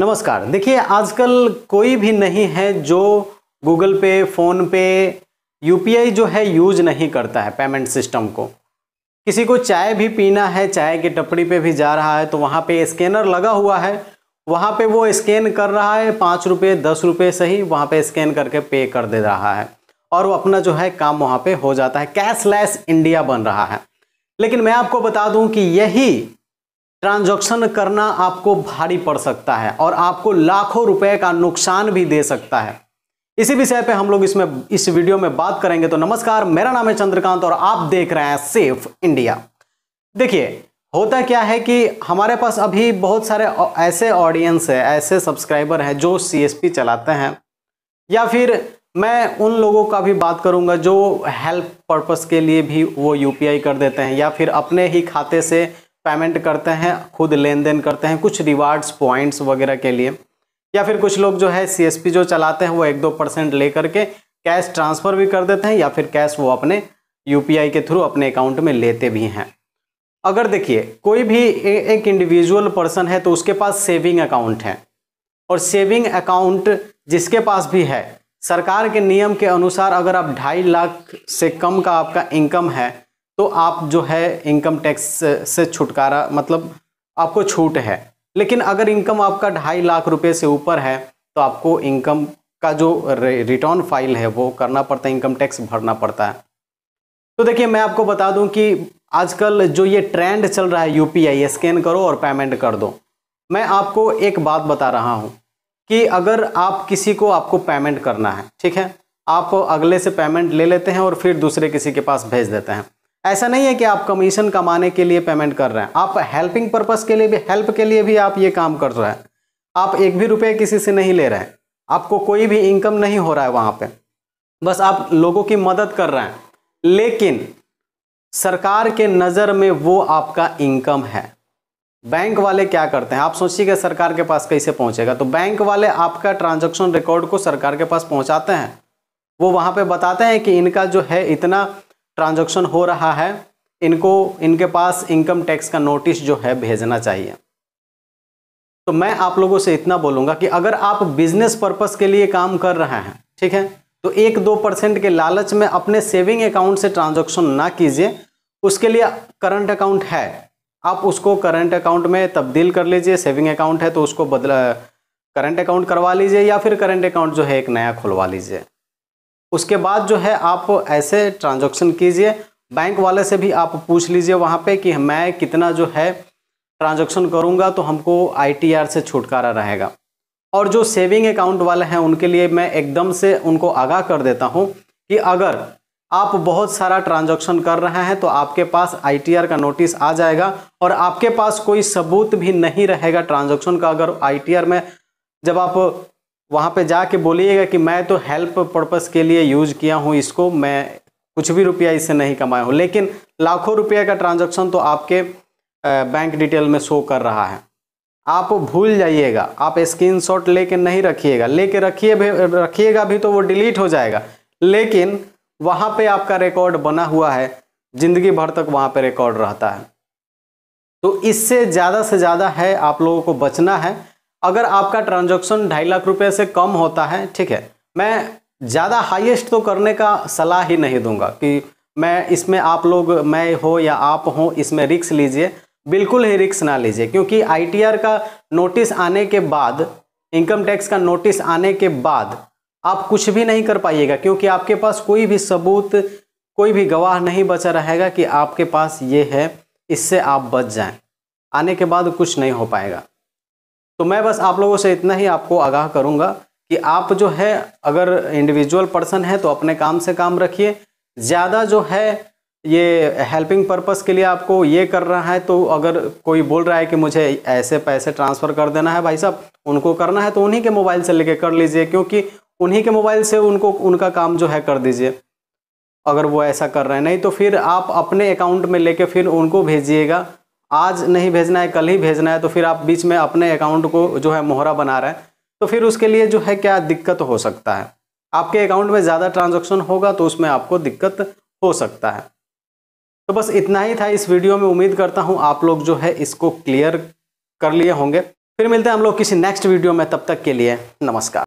नमस्कार देखिए आजकल कोई भी नहीं है जो गूगल पे फ़ोन पे यूपीआई जो है यूज नहीं करता है पेमेंट सिस्टम को किसी को चाय भी पीना है चाय की टपड़ी पे भी जा रहा है तो वहाँ पे स्कैनर लगा हुआ है वहाँ पे वो स्कैन कर रहा है पाँच रुपये दस रुपये सही वहाँ पे स्कैन करके पे कर दे रहा है और वो अपना जो है काम वहाँ पे हो जाता है कैशलेस इंडिया बन रहा है लेकिन मैं आपको बता दूं कि यही ट्रांजैक्शन करना आपको भारी पड़ सकता है और आपको लाखों रुपए का नुकसान भी दे सकता है इसी विषय पे हम लोग इसमें इस वीडियो में बात करेंगे तो नमस्कार मेरा नाम है चंद्रकांत और आप देख रहे हैं सेफ इंडिया देखिए होता क्या है कि हमारे पास अभी बहुत सारे ऐसे ऑडियंस है ऐसे सब्सक्राइबर हैं जो सी चलाते हैं या फिर मैं उन लोगों का भी बात करूंगा जो हेल्प पर्पस के लिए भी वो यूपीआई कर देते हैं या फिर अपने ही खाते से पेमेंट करते हैं खुद लेन देन करते हैं कुछ रिवार्ड्स पॉइंट्स वगैरह के लिए या फिर कुछ लोग जो है सी जो चलाते हैं वो एक दो परसेंट ले करके कैश ट्रांसफ़र भी कर देते हैं या फिर कैश वो अपने यू के थ्रू अपने अकाउंट में लेते भी हैं अगर देखिए कोई भी ए, एक इंडिविजुअल पर्सन है तो उसके पास सेविंग अकाउंट है और सेविंग अकाउंट जिसके पास भी है सरकार के नियम के अनुसार अगर आप ढाई लाख से कम का आपका इनकम है तो आप जो है इनकम टैक्स से छुटकारा मतलब आपको छूट है लेकिन अगर इनकम आपका ढाई लाख रुपए से ऊपर है तो आपको इनकम का जो रिटर्न फाइल है वो करना पड़ता है इनकम टैक्स भरना पड़ता है तो देखिए मैं आपको बता दूं कि आजकल जो ये ट्रेंड चल रहा है यूपीआई स्कैन करो और पेमेंट कर दो मैं आपको एक बात बता रहा हूँ कि अगर आप किसी को आपको पेमेंट करना है ठीक है आप अगले से पेमेंट ले लेते हैं और फिर दूसरे किसी के पास भेज देते हैं ऐसा नहीं है कि आप कमीशन कमाने के लिए पेमेंट कर रहे हैं आप हेल्पिंग पर्पज़ के लिए भी हेल्प के लिए भी आप ये काम कर रहे हैं आप एक भी रुपये किसी से नहीं ले रहे हैं आपको कोई भी इनकम नहीं हो रहा है वहाँ पर बस आप लोगों की मदद कर रहे हैं लेकिन सरकार के नज़र में वो आपका इनकम है बैंक वाले क्या करते हैं आप सोचिएगा सरकार के पास कैसे पहुंचेगा तो बैंक वाले आपका ट्रांजैक्शन रिकॉर्ड को सरकार के पास पहुंचाते हैं वो वहां पे बताते हैं कि इनका जो है इतना ट्रांजैक्शन हो रहा है इनको इनके पास इनकम टैक्स का नोटिस जो है भेजना चाहिए तो मैं आप लोगों से इतना बोलूँगा कि अगर आप बिजनेस पर्पस के लिए काम कर रहे हैं ठीक है तो एक दो परसेंट के लालच में अपने सेविंग अकाउंट से ट्रांजैक्शन ना कीजिए उसके लिए करंट अकाउंट है आप उसको करंट अकाउंट में तब्दील कर लीजिए सेविंग अकाउंट है तो उसको बदला करंट अकाउंट करवा लीजिए या फिर करंट अकाउंट जो है एक नया खुलवा लीजिए उसके बाद जो है आप ऐसे ट्रांजैक्शन कीजिए बैंक वाले से भी आप पूछ लीजिए वहाँ पे कि मैं कितना जो है ट्रांजैक्शन करूँगा तो हमको आईटीआर से छुटकारा रहेगा और जो सेविंग अकाउंट वाले हैं उनके लिए मैं एकदम से उनको आगाह कर देता हूँ कि अगर आप बहुत सारा ट्रांजैक्शन कर रहे हैं तो आपके पास आईटीआर का नोटिस आ जाएगा और आपके पास कोई सबूत भी नहीं रहेगा ट्रांजैक्शन का अगर आईटीआर में जब आप वहाँ पे जाके बोलिएगा कि मैं तो हेल्प पर्पस के लिए यूज किया हूँ इसको मैं कुछ भी रुपया इससे नहीं कमाया हूँ लेकिन लाखों रुपये का ट्रांजेक्शन तो आपके बैंक डिटेल में शो कर रहा है आप भूल जाइएगा आप स्क्रीन शॉट लेके नहीं रखिएगा लेके रखिए भी रखिएगा भी तो वो डिलीट हो जाएगा लेकिन वहाँ पे आपका रिकॉर्ड बना हुआ है ज़िंदगी भर तक वहाँ पे रिकॉर्ड रहता है तो इससे ज़्यादा से ज़्यादा है आप लोगों को बचना है अगर आपका ट्रांजेक्शन ढाई लाख रुपए से कम होता है ठीक है मैं ज़्यादा हाईएस्ट तो करने का सलाह ही नहीं दूंगा कि मैं इसमें आप लोग मैं हो या आप हो इसमें रिक्स लीजिए बिल्कुल ही रिक्स ना लीजिए क्योंकि आईटीआर का नोटिस आने के बाद इनकम टैक्स का नोटिस आने के बाद आप कुछ भी नहीं कर पाइएगा क्योंकि आपके पास कोई भी सबूत कोई भी गवाह नहीं बचा रहेगा कि आपके पास ये है इससे आप बच जाएं आने के बाद कुछ नहीं हो पाएगा तो मैं बस आप लोगों से इतना ही आपको आगाह करूँगा कि आप जो है अगर इंडिविजुअल पर्सन है तो अपने काम से काम रखिए ज़्यादा जो है ये हेल्पिंग पर्पस के लिए आपको ये कर रहा है तो अगर कोई बोल रहा है कि मुझे ऐसे पैसे ट्रांसफ़र कर देना है भाई साहब उनको करना है तो उन्हीं के मोबाइल से लेके कर लीजिए क्योंकि उन्हीं के मोबाइल से उनको उनका काम जो है कर दीजिए अगर वो ऐसा कर रहे हैं नहीं तो फिर आप अपने अकाउंट में लेके फिर उनको भेजिएगा आज नहीं भेजना है कल ही भेजना है तो फिर आप बीच में अपने अकाउंट को जो है मोहरा बना रहे हैं तो फिर उसके लिए जो है क्या दिक्कत हो सकता है आपके अकाउंट में ज़्यादा ट्रांजेक्शन होगा तो उसमें आपको दिक्कत हो सकता है तो बस इतना ही था इस वीडियो में उम्मीद करता हूँ आप लोग जो है इसको क्लियर कर लिए होंगे फिर मिलते हैं हम लोग किसी नेक्स्ट वीडियो में तब तक के लिए नमस्कार